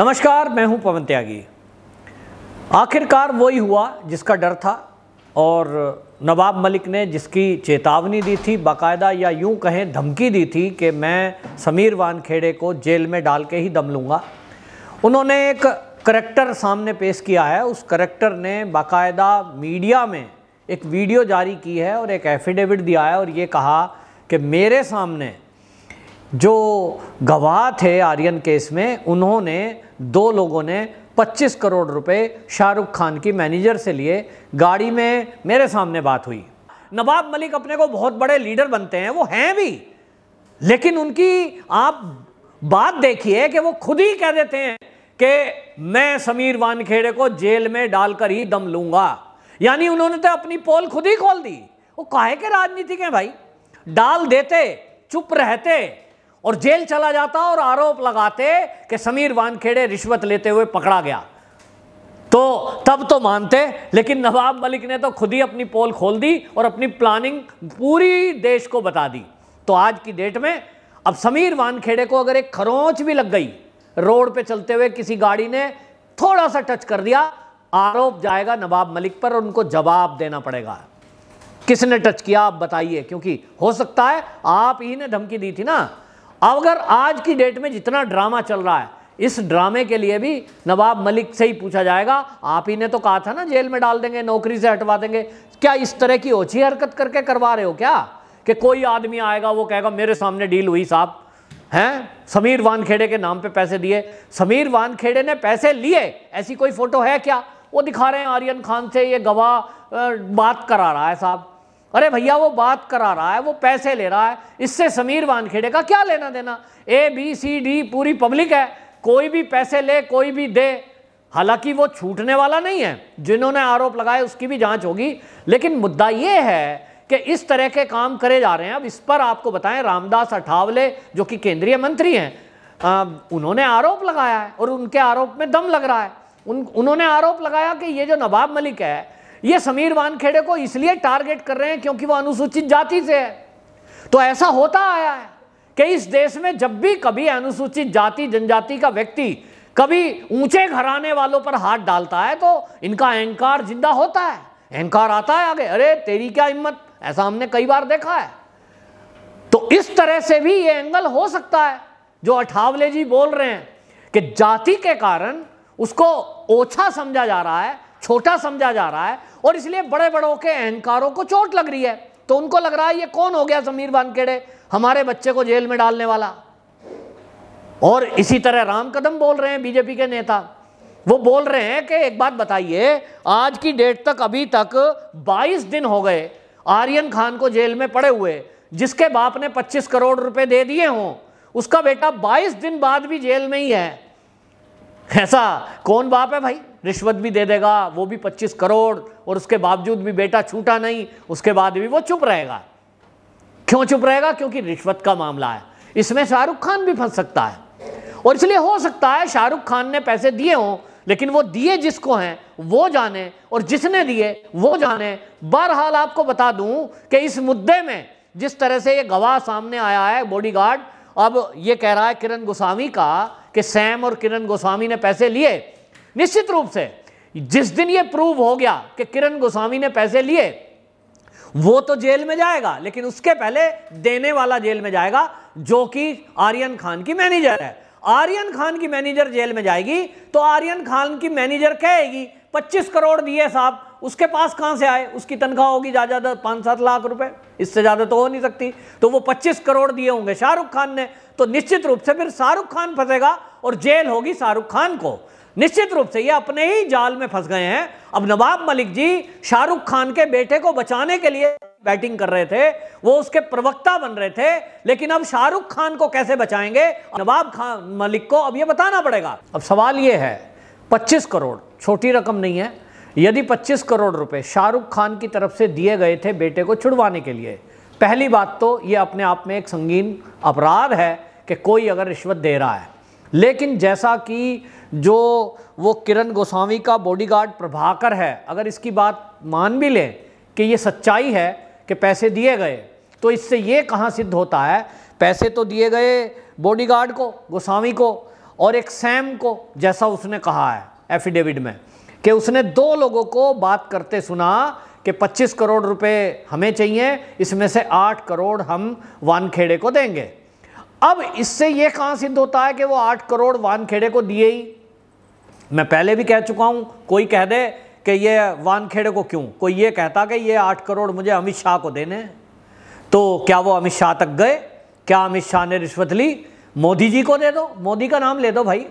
नमस्कार मैं हूं पवन त्यागी आखिरकार वही हुआ जिसका डर था और नवाब मलिक ने जिसकी चेतावनी दी थी बाकायदा या यूं कहें धमकी दी थी कि मैं समीर वानखेड़े को जेल में डाल के ही दम लूँगा उन्होंने एक करेक्टर सामने पेश किया है उस करेक्टर ने बाकायदा मीडिया में एक वीडियो जारी की है और एक एफिडेविट दिया है और ये कहा कि मेरे सामने जो गवाह थे आर्यन केस में उन्होंने दो लोगों ने 25 करोड़ रुपए शाहरुख खान की मैनेजर से लिए गाड़ी में मेरे सामने बात हुई नवाब मलिक अपने को बहुत बड़े लीडर बनते हैं वो हैं भी लेकिन उनकी आप बात देखिए कि वो खुद ही कह देते हैं कि मैं समीर वानखेड़े को जेल में डालकर ही दम लूंगा यानी उन्होंने तो अपनी पोल खुद ही खोल दी वो काहे के राजनीतिक हैं भाई डाल देते चुप रहते और जेल चला जाता और आरोप लगाते कि समीर वानखेड़े रिश्वत लेते हुए पकड़ा गया तो तब तो मानते लेकिन नवाब मलिक ने तो खुद ही अपनी पोल खोल दी और अपनी प्लानिंग पूरी देश को बता दी तो आज की डेट में अब समीर वानखेड़े को अगर एक खरोंच भी लग गई रोड पे चलते हुए किसी गाड़ी ने थोड़ा सा टच कर दिया आरोप जाएगा नवाब मलिक पर और उनको जवाब देना पड़ेगा किसने टच किया आप बताइए क्योंकि हो सकता है आप ही ने धमकी दी थी ना अब अगर आज की डेट में जितना ड्रामा चल रहा है इस ड्रामे के लिए भी नवाब मलिक से ही पूछा जाएगा आप ही ने तो कहा था ना जेल में डाल देंगे नौकरी से हटवा देंगे क्या इस तरह की ओछी हरकत करके करवा रहे हो क्या कि कोई आदमी आएगा वो कहेगा मेरे सामने डील हुई साहब हैं समीर वानखेड़े के नाम पे पैसे दिए समीर वानखेड़े ने पैसे लिए ऐसी कोई फोटो है क्या वो दिखा रहे हैं आर्यन खान से ये गवाह बात करा रहा है साहब अरे भैया वो बात करा रहा है वो पैसे ले रहा है इससे समीर वानखेड़े का क्या लेना देना ए बी सी डी पूरी पब्लिक है कोई भी पैसे ले कोई भी दे हालांकि वो छूटने वाला नहीं है जिन्होंने आरोप लगाए उसकी भी जांच होगी लेकिन मुद्दा ये है कि इस तरह के काम करे जा रहे हैं अब इस पर आपको बताएं रामदास अठावले जो कि केंद्रीय मंत्री हैं उन्होंने आरोप लगाया है और उनके आरोप में दम लग रहा है उन उन्होंने आरोप लगाया कि ये जो नवाब मलिक है ये समीर वानखेड़े को इसलिए टारगेट कर रहे हैं क्योंकि वो अनुसूचित जाति से है तो ऐसा होता आया है कि इस देश में जब भी कभी अनुसूचित जाति जनजाति का व्यक्ति कभी ऊंचे घराने वालों पर हाथ डालता है तो इनका अहंकार जिंदा होता है अहंकार आता है आगे अरे तेरी क्या हिम्मत ऐसा हमने कई बार देखा है तो इस तरह से भी ये एंगल हो सकता है जो अठावले जी बोल रहे हैं कि जाति के कारण उसको ओछा समझा जा रहा है छोटा समझा जा रहा है और इसलिए बड़े बड़ों के अहंकारों को चोट लग रही है तो उनको लग रहा है ये कौन हो गया समीर वानखेड़े हमारे बच्चे को जेल में डालने वाला और इसी तरह राम कदम बोल रहे हैं बीजेपी के नेता वो बोल रहे हैं कि एक बात बताइए आज की डेट तक अभी तक 22 दिन हो गए आर्यन खान को जेल में पड़े हुए जिसके बाप ने 25 करोड़ रुपए दे दिए हों उसका बेटा 22 दिन बाद भी जेल में ही है ऐसा कौन बाप है भाई रिश्वत भी दे देगा वो भी 25 करोड़ और उसके बावजूद भी बेटा छूटा नहीं उसके बाद भी वो चुप रहेगा क्यों चुप रहेगा क्योंकि रिश्वत का मामला है इसमें शाहरुख खान भी फंस सकता है और इसलिए हो सकता है शाहरुख खान ने पैसे दिए हों लेकिन वो दिए जिसको हैं वो जाने और जिसने दिए वो जाने बहरहाल आपको बता दूं कि इस मुद्दे में जिस तरह से ये गवाह सामने आया है बॉडीगार्ड अब ये कह रहा है किरण गोस्वामी का कि सैम और किरण गोस्वामी ने पैसे लिए निश्चित रूप से जिस दिन ये प्रूव हो गया कि किरण गोस्वामी ने पैसे लिए वो तो जेल में जाएगा लेकिन उसके पहले देने वाला जेल में जाएगा जो कि आर्यन खान की मैनेजर है आर्यन खान की मैनेजर जेल में जाएगी तो आर्यन खान की मैनेजर कहेगी 25 करोड़ दिए साहब उसके पास कहाँ से आए उसकी तनख्वाह होगी ज़्यादा ज़्यादा पाँच सात लाख रुपए इससे ज़्यादा तो हो नहीं सकती तो वो पच्चीस करोड़ दिए होंगे शाहरुख खान ने तो निश्चित रूप से फिर शाहरुख खान फंसेगा और जेल होगी शाहरुख खान को निश्चित रूप से ये अपने ही जाल में फंस गए हैं अब नवाब मलिक जी शाहरुख खान के बेटे को बचाने के लिए बैटिंग कर रहे थे वो उसके प्रवक्ता बन रहे थे लेकिन अब शाहरुख खान को कैसे बचाएंगे नवाब खान मलिक को अब ये बताना पड़ेगा अब सवाल ये है 25 करोड़ छोटी रकम नहीं है यदि 25 करोड़ रुपए शाहरुख खान की तरफ से दिए गए थे बेटे को छुड़वाने के लिए पहली बात तो ये अपने आप में एक संगीन अपराध है कि कोई अगर रिश्वत दे रहा है लेकिन जैसा कि जो वो किरण गोस्वामी का बॉडीगार्ड प्रभाकर है अगर इसकी बात मान भी लें कि ये सच्चाई है कि पैसे दिए गए तो इससे ये कहाँ सिद्ध होता है पैसे तो दिए गए बॉडीगार्ड को गोस्वामी को और एक सैम को जैसा उसने कहा है एफिडेविट में कि उसने दो लोगों को बात करते सुना कि 25 करोड़ रुपए हमें चाहिए इसमें से 8 करोड़ हम वानखेड़े को देंगे अब इससे यह कहां सिद्ध होता है कि वो 8 करोड़ वानखेड़े को दिए ही मैं पहले भी कह चुका हूं कोई कह दे कि ये वानखेड़े को क्यों कोई ये कहता कि ये आठ करोड़ मुझे अमित शाह को देने तो क्या वो अमित शाह तक गए क्या अमित शाह ने रिश्वत ली मोदी जी को दे दो मोदी का नाम ले दो भाई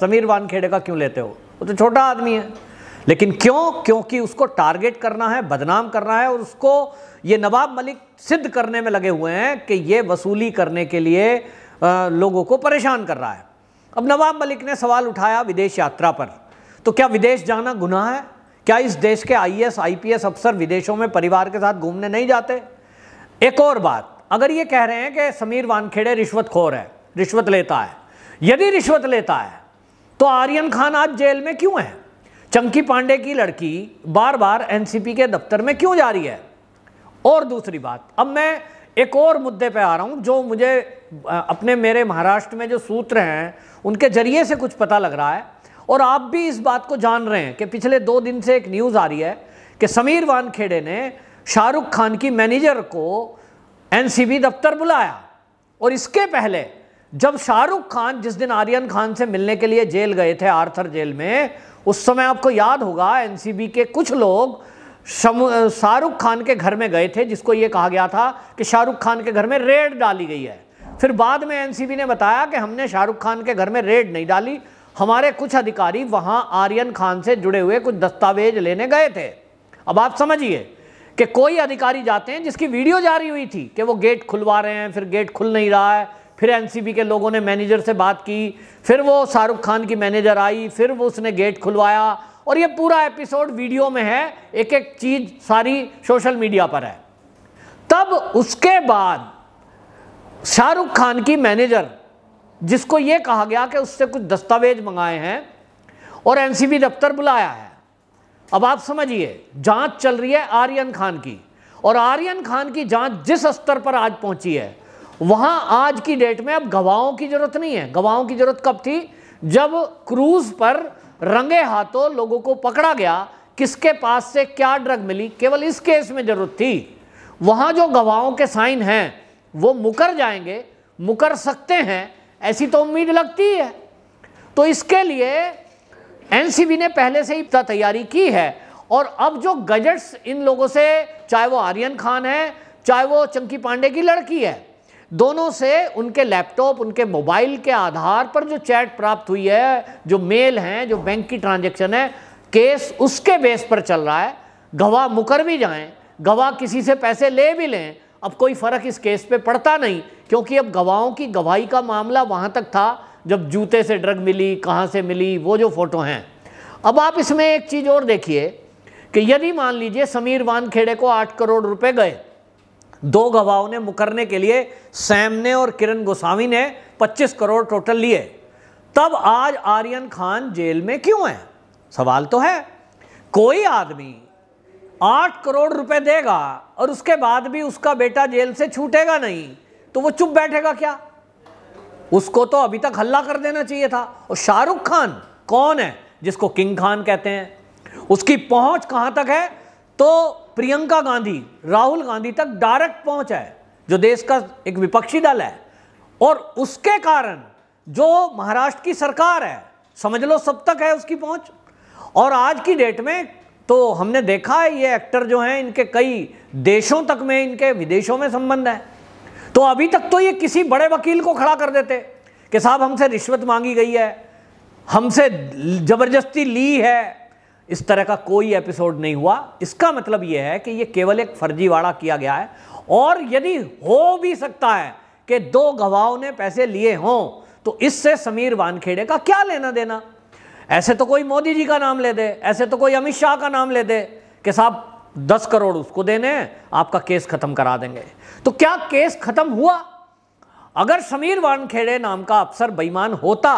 समीर वानखेड़े का क्यों लेते हो वो तो छोटा आदमी है लेकिन क्यों क्योंकि उसको टारगेट करना है बदनाम करना है और उसको ये नवाब मलिक सिद्ध करने में लगे हुए हैं कि ये वसूली करने के लिए लोगों को परेशान कर रहा है अब नवाब मलिक ने सवाल उठाया विदेश यात्रा पर तो क्या विदेश जाना गुनाह है क्या इस देश के आईएएस आईपीएस अफसर विदेशों में परिवार के साथ घूमने नहीं जाते एक और बात अगर ये कह रहे हैं कि समीर वानखेड़े रिश्वतखोर है रिश्वत लेता है यदि रिश्वत लेता है तो आर्यन खान आज जेल में क्यों है चंकी पांडे की लड़की बार बार एनसीपी के दफ्तर में क्यों जा रही है और दूसरी बात अब मैं एक और मुद्दे पे आ रहा हूं जो मुझे अपने मेरे महाराष्ट्र में जो सूत्र हैं उनके जरिए से कुछ पता लग रहा है और आप भी इस बात को जान रहे हैं कि पिछले दो दिन से एक न्यूज़ आ रही है कि समीर वानखेड़े ने शाहरुख खान की मैनेजर को एनसीबी दफ्तर बुलाया और इसके पहले जब शाहरुख खान जिस दिन आर्यन खान से मिलने के लिए जेल गए थे आर्थर जेल में उस समय आपको याद होगा एनसीबी के कुछ लोग शाहरुख खान के घर में गए थे जिसको ये कहा गया था कि शाहरुख खान के घर में रेड डाली गई है फिर बाद में एनसीबी ने बताया कि हमने शाहरुख खान के घर में रेड नहीं डाली हमारे कुछ अधिकारी वहां आर्यन खान से जुड़े हुए कुछ दस्तावेज लेने गए थे अब आप समझिए कि कोई अधिकारी जाते हैं जिसकी वीडियो जारी हुई थी कि वो गेट खुलवा रहे हैं फिर गेट खुल नहीं रहा है फिर एनसीबी के लोगों ने मैनेजर से बात की फिर वो शाहरुख खान की मैनेजर आई फिर वो उसने गेट खुलवाया और ये पूरा एपिसोड वीडियो में है एक एक चीज़ सारी सोशल मीडिया पर है तब उसके बाद शाहरुख खान की मैनेजर जिसको ये कहा गया कि उससे कुछ दस्तावेज मंगाए हैं और एनसीबी दफ्तर बुलाया है अब आप समझिए जांच चल रही है आर्यन खान की और आर्यन खान की जांच जिस स्तर पर आज पहुंची है वहां आज की डेट में अब गवाहों की ज़रूरत नहीं है गवाहों की ज़रूरत कब थी जब क्रूज़ पर रंगे हाथों लोगों को पकड़ा गया किसके पास से क्या ड्रग मिली केवल इस केस में ज़रूरत थी वहां जो गवाहों के साइन हैं वो मुकर जाएंगे मुकर सकते हैं ऐसी तो उम्मीद लगती है तो इसके लिए एनसीबी ने पहले से ही तैयारी की है और अब जो गजट्स इन लोगों से चाहे वो आर्यन खान है चाहे वो चंकी पांडे की लड़की है दोनों से उनके लैपटॉप उनके मोबाइल के आधार पर जो चैट प्राप्त हुई है जो मेल हैं जो बैंक की ट्रांजेक्शन है केस उसके बेस पर चल रहा है गवाह मुकर भी जाएं गवाह किसी से पैसे ले भी लें अब कोई फ़र्क इस केस पे पड़ता नहीं क्योंकि अब गवाहों की गवाही का मामला वहाँ तक था जब जूते से ड्रग मिली कहाँ से मिली वो जो फ़ोटो हैं अब आप इसमें एक चीज़ और देखिए कि यदि मान लीजिए समीर वानखेड़े को आठ करोड़ रुपये गए दो गवाहों ने मुकरने के लिए सैम ने और किरण गोस्वामी ने 25 करोड़ टोटल लिए तब आज आर्यन खान जेल में क्यों है सवाल तो है कोई आदमी आठ करोड़ रुपए देगा और उसके बाद भी उसका बेटा जेल से छूटेगा नहीं तो वो चुप बैठेगा क्या उसको तो अभी तक हल्ला कर देना चाहिए था और शाहरुख खान कौन है जिसको किंग खान कहते हैं उसकी पहुंच कहां तक है तो प्रियंका गांधी राहुल गांधी तक डायरेक्ट पहुंच है जो देश का एक विपक्षी दल है और उसके कारण जो महाराष्ट्र की सरकार है समझ लो सब तक है उसकी पहुंच और आज की डेट में तो हमने देखा है ये एक्टर जो हैं इनके कई देशों तक में इनके विदेशों में संबंध है तो अभी तक तो ये किसी बड़े वकील को खड़ा कर देते कि साहब हमसे रिश्वत मांगी गई है हमसे जबरदस्ती ली है इस तरह का कोई एपिसोड नहीं हुआ इसका मतलब यह है कि यह केवल एक फर्जीवाड़ा किया गया है और यदि हो भी सकता है कि दो गवाहों ने पैसे लिए हों तो इससे समीर वानखेड़े का क्या लेना देना ऐसे तो कोई मोदी जी का नाम ले दे ऐसे तो कोई अमित शाह का नाम ले दे कि साहब दस करोड़ उसको देने आपका केस खत्म करा देंगे तो क्या केस खत्म हुआ अगर समीर वानखेड़े नाम का अफसर बेईमान होता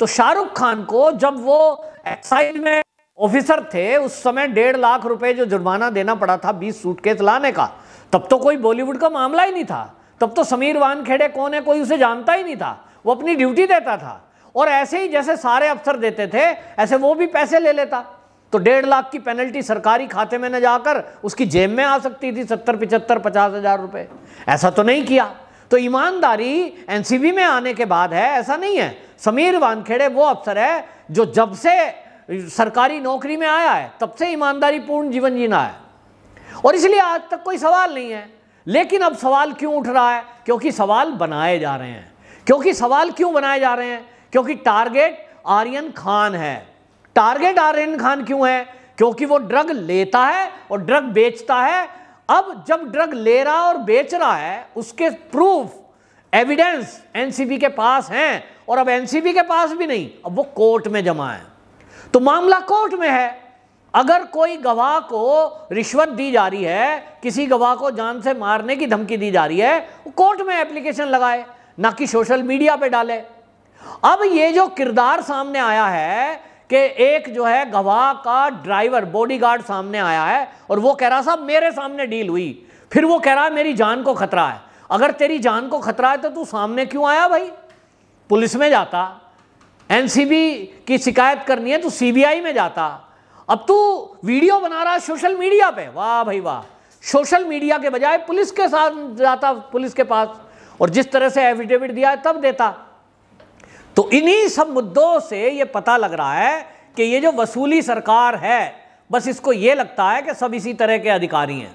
तो शाहरुख खान को जब वो एक्साइज में ऑफिसर थे उस समय डेढ़ लाख रुपए जो जुर्माना देना पड़ा था बीस सूटकेस लाने का तब तो कोई बॉलीवुड का मामला ही नहीं था तब तो समीर वानखेड़े कौन है कोई उसे जानता ही नहीं था वो अपनी ड्यूटी देता था और ऐसे ही जैसे सारे अफसर देते थे ऐसे वो भी पैसे ले लेता तो डेढ़ लाख की पेनल्टी सरकारी खाते में न जाकर उसकी जेब में आ सकती थी सत्तर पिचहत्तर पचास हजार रुपये ऐसा तो नहीं किया तो ईमानदारी एनसीबी में आने के बाद है ऐसा नहीं है समीर वानखेड़े वो अफसर है जो जब से सरकारी नौकरी में आया है तब से ईमानदारी पूर्ण जीवन जीना है और इसलिए आज तक कोई सवाल नहीं है लेकिन अब सवाल क्यों उठ रहा है क्योंकि सवाल बनाए जा रहे हैं क्योंकि सवाल क्यों बनाए जा रहे हैं क्योंकि टारगेट आर्यन खान है टारगेट आर्यन खान क्यों है क्योंकि वो ड्रग लेता है और ड्रग बेचता है अब जब ड्रग ले रहा और बेच रहा है उसके प्रूफ एविडेंस एनसीबी के पास हैं और अब एनसीबी के पास भी नहीं अब वो कोर्ट में जमा है तो मामला कोर्ट में है अगर कोई गवाह को रिश्वत दी जा रही है किसी गवाह को जान से मारने की धमकी दी जा रही है वो कोर्ट में एप्लीकेशन लगाए ना कि सोशल मीडिया पे डाले अब ये जो किरदार सामने आया है कि एक जो है गवाह का ड्राइवर बॉडीगार्ड सामने आया है और वो कह रहा साहब मेरे सामने डील हुई फिर वो कह रहा है मेरी जान को खतरा है अगर तेरी जान को खतरा है तो तू सामने क्यों आया भाई पुलिस में जाता एनसीबी की शिकायत करनी है तो सीबीआई में जाता अब तू वीडियो बना रहा सोशल मीडिया पे वाह भाई वाह सोशल मीडिया के बजाय पुलिस के साथ जाता पुलिस के पास और जिस तरह से एफिडेविट दिया है तब देता तो इन्हीं सब मुद्दों से ये पता लग रहा है कि ये जो वसूली सरकार है बस इसको ये लगता है कि सब इसी तरह के अधिकारी हैं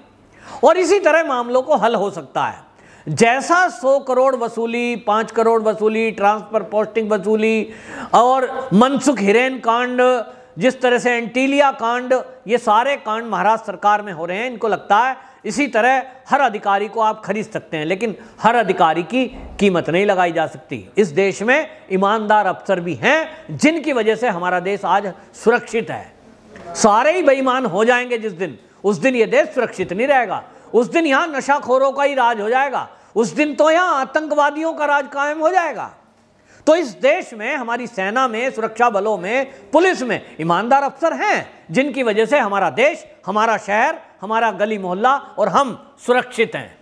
और इसी तरह मामलों को हल हो सकता है जैसा सौ करोड़ वसूली पाँच करोड़ वसूली ट्रांसफर पोस्टिंग वसूली और मनसुख हिरेन कांड जिस तरह से एंटीलिया कांड ये सारे कांड महाराष्ट्र सरकार में हो रहे हैं इनको लगता है इसी तरह हर अधिकारी को आप खरीद सकते हैं लेकिन हर अधिकारी की कीमत नहीं लगाई जा सकती इस देश में ईमानदार अफसर भी हैं जिनकी वजह से हमारा देश आज सुरक्षित है सारे ही बेईमान हो जाएंगे जिस दिन उस दिन ये देश सुरक्षित नहीं रहेगा उस दिन यहाँ नशाखोरों का ही राज हो जाएगा उस दिन तो यहां आतंकवादियों का राज कायम हो जाएगा तो इस देश में हमारी सेना में सुरक्षा बलों में पुलिस में ईमानदार अफसर हैं जिनकी वजह से हमारा देश हमारा शहर हमारा गली मोहल्ला और हम सुरक्षित हैं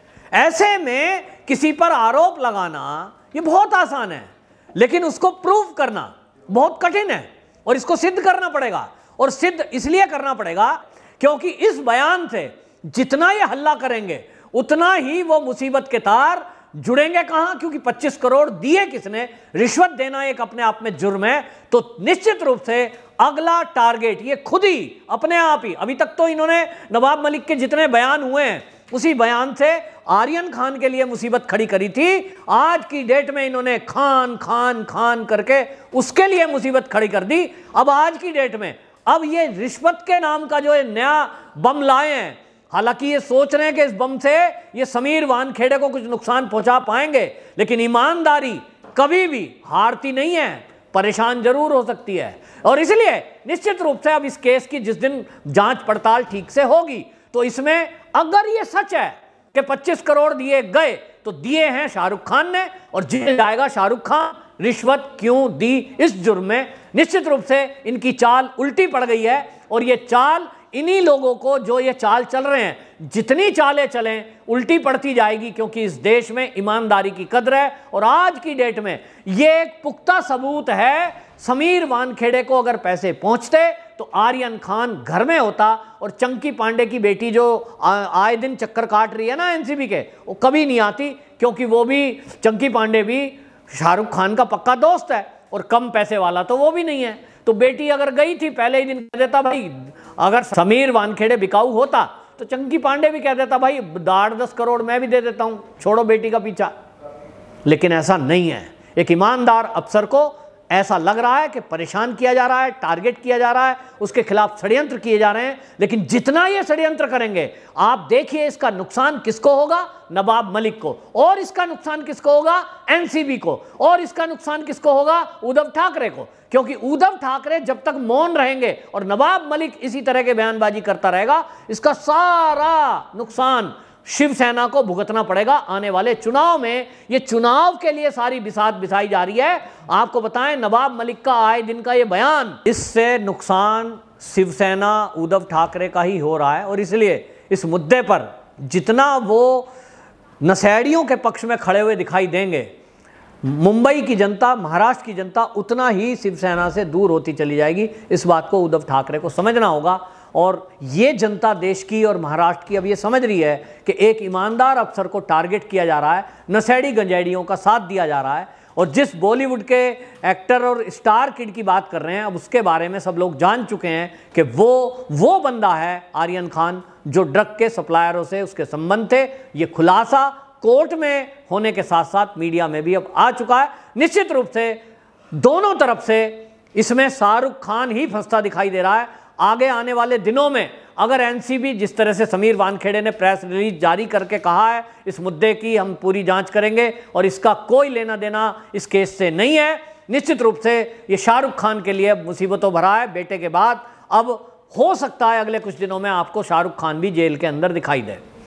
ऐसे में किसी पर आरोप लगाना ये बहुत आसान है लेकिन उसको प्रूव करना बहुत कठिन है और इसको सिद्ध करना पड़ेगा और सिद्ध इसलिए करना पड़ेगा क्योंकि इस बयान से जितना ये हल्ला करेंगे उतना ही वो मुसीबत के तार जुड़ेंगे कहां क्योंकि 25 करोड़ दिए किसने रिश्वत देना एक अपने आप में जुर्म है तो निश्चित रूप से अगला टारगेट ये खुद ही अपने आप ही अभी तक तो इन्होंने नवाब मलिक के जितने बयान हुए हैं उसी बयान से आर्यन खान के लिए मुसीबत खड़ी करी थी आज की डेट में इन्होंने खान खान खान करके उसके लिए मुसीबत खड़ी कर दी अब आज की डेट में अब ये रिश्वत के नाम का जो ये नया बम लाए हैं हालांकि ये सोच रहे हैं कि इस बम से ये समीर वानखेड़े को कुछ नुकसान पहुंचा पाएंगे लेकिन ईमानदारी कभी भी हारती नहीं है परेशान जरूर हो सकती है और इसलिए निश्चित रूप से अब इस केस की जिस दिन जांच पड़ताल ठीक से होगी तो इसमें अगर ये सच है कि 25 करोड़ दिए गए तो दिए हैं शाहरुख खान ने और जेल जाएगा शाहरुख खान रिश्वत क्यों दी इस जुर्म में निश्चित रूप से इनकी चाल उल्टी पड़ गई है और ये चाल इन्हीं लोगों को जो ये चाल चल रहे हैं जितनी चालें चलें उल्टी पड़ती जाएगी क्योंकि इस देश में ईमानदारी की कदर है और आज की डेट में ये एक पुख्ता सबूत है समीर वानखेड़े को अगर पैसे पहुंचते तो आर्यन खान घर में होता और चंकी पांडे की बेटी जो आए दिन चक्कर काट रही है ना एनसीबी के वो कभी नहीं आती क्योंकि वो भी चंकी पांडे भी शाहरुख खान का पक्का दोस्त है और कम पैसे वाला तो वो भी नहीं है तो बेटी अगर गई थी पहले ही दिन कह देता भाई अगर समीर वानखेड़े बिकाऊ होता तो चंकी पांडे भी कह देता भाई दाढ़ दस करोड़ मैं भी दे देता हूँ छोड़ो बेटी का पीछा लेकिन ऐसा नहीं है एक ईमानदार अफसर को ऐसा लग रहा है कि परेशान किया जा रहा है टारगेट किया जा रहा है उसके खिलाफ षड्यंत्र किए जा रहे हैं लेकिन जितना ये षड्यंत्र करेंगे आप देखिए इसका नुकसान किसको होगा नवाब मलिक को और इसका नुकसान किसको होगा एनसीबी को और इसका नुकसान किसको होगा उद्धव ठाकरे को क्योंकि उद्धव ठाकरे जब तक मौन रहेंगे और नवाब मलिक इसी तरह के बयानबाजी करता रहेगा इसका सारा नुकसान शिवसेना को भुगतना पड़ेगा आने वाले चुनाव में ये चुनाव के लिए सारी बिसात बिसाई जा रही है आपको बताएं नवाब मलिक का आए दिन का ये बयान इससे नुकसान शिवसेना उद्धव ठाकरे का ही हो रहा है और इसलिए इस मुद्दे पर जितना वो नशहड़ियों के पक्ष में खड़े हुए दिखाई देंगे मुंबई की जनता महाराष्ट्र की जनता उतना ही शिवसेना से दूर होती चली जाएगी इस बात को उद्धव ठाकरे को समझना होगा और ये जनता देश की और महाराष्ट्र की अब ये समझ रही है कि एक ईमानदार अफसर को टारगेट किया जा रहा है नशेड़ी गंजेड़ियों का साथ दिया जा रहा है और जिस बॉलीवुड के एक्टर और स्टार किड की बात कर रहे हैं अब उसके बारे में सब लोग जान चुके हैं कि वो वो बंदा है आर्यन खान जो ड्रग के सप्लायरों से उसके संबंध थे ये खुलासा कोर्ट में होने के साथ साथ मीडिया में भी अब आ चुका है निश्चित रूप से दोनों तरफ से इसमें शाहरुख खान ही फंसता दिखाई दे रहा है आगे आने वाले दिनों में अगर एनसीबी जिस तरह से समीर वानखेड़े ने प्रेस रिलीज जारी करके कहा है इस मुद्दे की हम पूरी जांच करेंगे और इसका कोई लेना देना इस केस से नहीं है निश्चित रूप से ये शाहरुख खान के लिए मुसीबतों भरा है बेटे के बाद अब हो सकता है अगले कुछ दिनों में आपको शाहरुख खान भी जेल के अंदर दिखाई दे